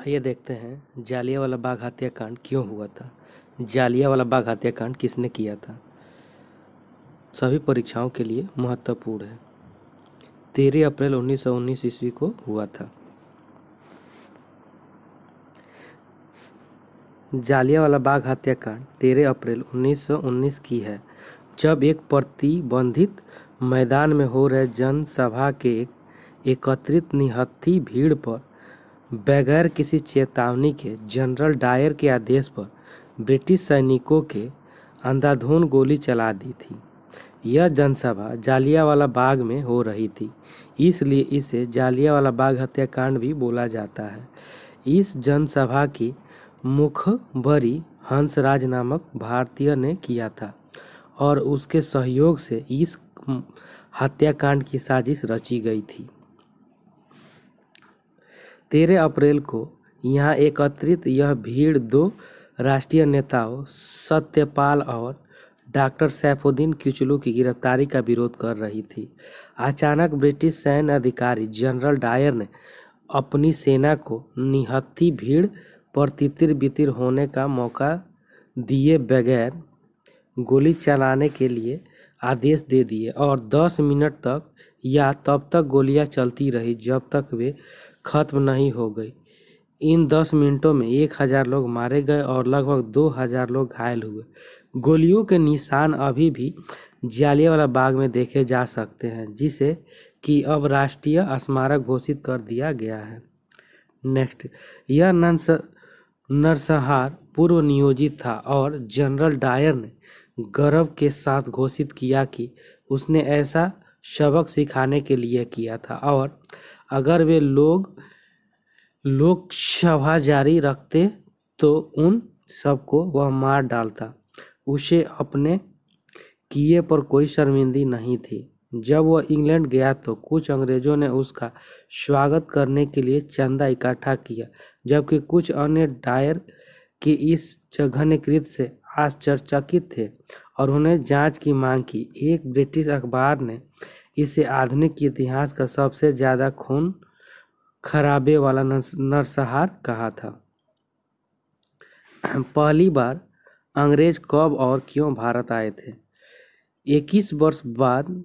आइए देखते हैं जालिया वाला बाघ हत्याकांड क्यों हुआ था वाला बाघ हत्याकांड किसने किया था सभी परीक्षाओं के लिए महत्वपूर्ण है तेरह अप्रैल उन्नीस ईस्वी को हुआ था जालिया वाला बाग हत्याकांड तेरह अप्रैल 1919 की है जब एक प्रतिबंधित मैदान में हो रहे जनसभा के एकत्रित निहत्थी भीड़ पर बगैर किसी चेतावनी के जनरल डायर के आदेश पर ब्रिटिश सैनिकों के अंधाधुन गोली चला दी थी यह जनसभा जालियावाला बाग में हो रही थी इसलिए इसे जालियावाला बाग हत्याकांड भी बोला जाता है इस जनसभा की मुखबरी हंसराज नामक भारतीय ने किया था और उसके सहयोग से इस हत्याकांड की साजिश रची गई थी तेरह अप्रैल को यहाँ एकत्रित यह भीड़ दो राष्ट्रीय नेताओं सत्यपाल और डॉक्टर सैफुद्दीन किचलू की गिरफ्तारी का विरोध कर रही थी अचानक ब्रिटिश सैन्य अधिकारी जनरल डायर ने अपनी सेना को निहत्थी भीड़ पर तितिर बितिर होने का मौका दिए बगैर गोली चलाने के लिए आदेश दे दिए और 10 मिनट तक या तब तक गोलियां चलती रही जब तक वे खत्म नहीं हो गई इन दस मिनटों में एक हज़ार लोग मारे गए और लगभग दो हज़ार लोग घायल हुए गोलियों के निशान अभी भी जालियावाला बाग में देखे जा सकते हैं जिसे कि अब राष्ट्रीय स्मारक घोषित कर दिया गया है नेक्स्ट यह नंस नरसंहार पूर्व नियोजित था और जनरल डायर ने गर्व के साथ घोषित किया कि उसने ऐसा सबक सिखाने के लिए किया था और अगर वे लोग लोकसभा जारी रखते तो उन सबको वह मार डालता उसे अपने किए पर कोई शर्मिंदगी नहीं थी जब वह इंग्लैंड गया तो कुछ अंग्रेजों ने उसका स्वागत करने के लिए चंदा इकट्ठा किया जबकि कुछ अन्य डायर की इस जघन्यकृत से आश्चर्यचकित थे और उन्हें जांच की मांग की एक ब्रिटिश अखबार ने इसे आधुनिक इतिहास का सबसे ज़्यादा खून खराबे वाला नरसंहार कहा था पहली बार अंग्रेज कब और क्यों भारत आए थे 21 वर्ष बाद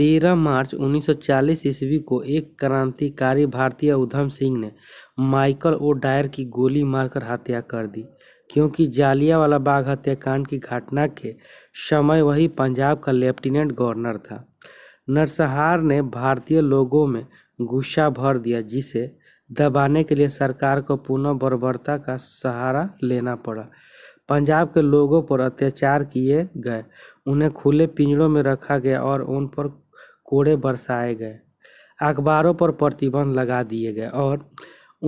13 मार्च 1940 ईस्वी को एक क्रांतिकारी भारतीय उधम सिंह ने माइकल ओ डायर की गोली मारकर हत्या कर दी क्योंकि जालियावाला बाग हत्याकांड की घटना के समय वही पंजाब का लेफ्टिनेंट गवर्नर था नरसंहार ने भारतीय लोगों में गुस्सा भर दिया जिसे दबाने के लिए सरकार को पुनः बर्बरता का सहारा लेना पड़ा पंजाब के लोगों पर अत्याचार किए गए उन्हें खुले पिंजड़ों में रखा गया और उन पर कोड़े बरसाए गए अखबारों पर प्रतिबंध लगा दिए गए और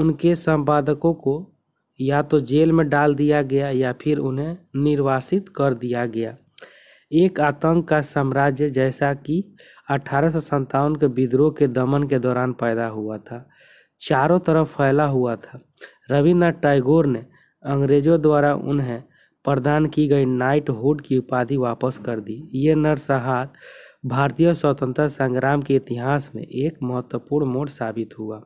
उनके संपादकों को या तो जेल में डाल दिया गया या फिर उन्हें निर्वासित कर दिया गया एक आतंक का साम्राज्य जैसा कि अठारह के विद्रोह के दमन के दौरान पैदा हुआ था चारों तरफ फैला हुआ था रविन्द्रनाथ टैगोर ने अंग्रेजों द्वारा उन्हें प्रदान की गई नाइटहुड की उपाधि वापस कर दी ये नरसहार भारतीय स्वतंत्रता संग्राम के इतिहास में एक महत्वपूर्ण मोड़ साबित हुआ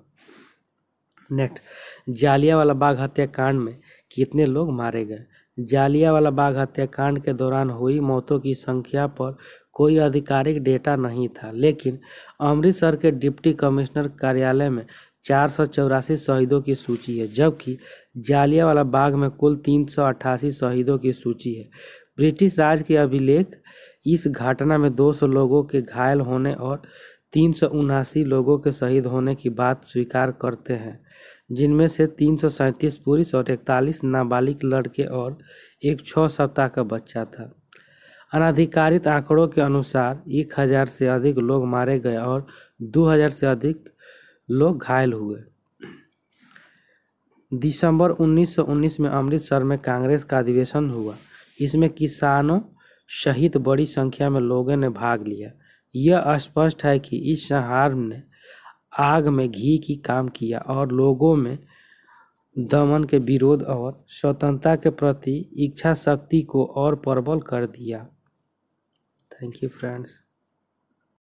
नेक्स्ट जालियावाला बाग हत्याकांड में कितने लोग मारे गए वाला बाग हत्याकांड के दौरान हुई मौतों की संख्या पर कोई आधिकारिक डेटा नहीं था लेकिन अमृतसर के डिप्टी कमिश्नर कार्यालय में चार सौ चौरासी शहीदों की सूची है जबकि जालिया वाला बाग में कुल तीन सौ अट्ठासी शहीदों की सूची है ब्रिटिश राज के अभिलेख इस घटना में दो सौ लोगों के घायल होने और तीन सौ लोगों के शहीद होने की बात स्वीकार करते हैं जिनमें से तीन पुरुष और इकतालीस नाबालिग लड़के और एक छः सप्ताह का बच्चा था अनाधिकारित आंकड़ों के अनुसार एक हज़ार से अधिक लोग मारे गए और दो हज़ार से अधिक लोग घायल हुए दिसंबर 1919 में अमृतसर में कांग्रेस का अधिवेशन हुआ इसमें किसानों सहित बड़ी संख्या में लोगों ने भाग लिया यह स्पष्ट है कि इस संहार ने आग में घी की काम किया और लोगों में दमन के विरोध और स्वतंत्रता के प्रति इच्छा शक्ति को और प्रबल कर दिया थैंक यू फ्रेंड्स